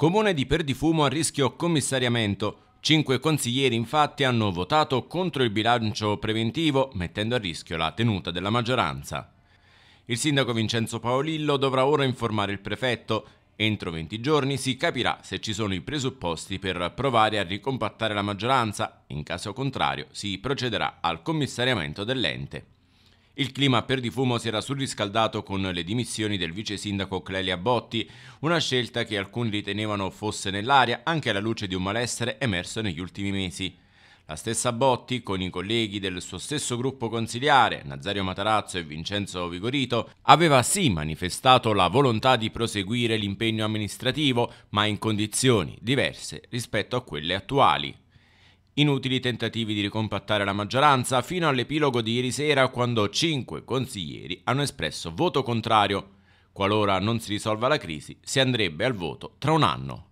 Comune di Perdifumo a rischio commissariamento. Cinque consiglieri infatti hanno votato contro il bilancio preventivo, mettendo a rischio la tenuta della maggioranza. Il sindaco Vincenzo Paolillo dovrà ora informare il prefetto. Entro 20 giorni si capirà se ci sono i presupposti per provare a ricompattare la maggioranza. In caso contrario si procederà al commissariamento dell'ente. Il clima per difumo si era surriscaldato con le dimissioni del vice sindaco Clelia Botti, una scelta che alcuni ritenevano fosse nell'aria anche alla luce di un malessere emerso negli ultimi mesi. La stessa Botti, con i colleghi del suo stesso gruppo consigliare, Nazario Matarazzo e Vincenzo Vigorito, aveva sì manifestato la volontà di proseguire l'impegno amministrativo, ma in condizioni diverse rispetto a quelle attuali. Inutili tentativi di ricompattare la maggioranza fino all'epilogo di ieri sera quando cinque consiglieri hanno espresso voto contrario. Qualora non si risolva la crisi, si andrebbe al voto tra un anno.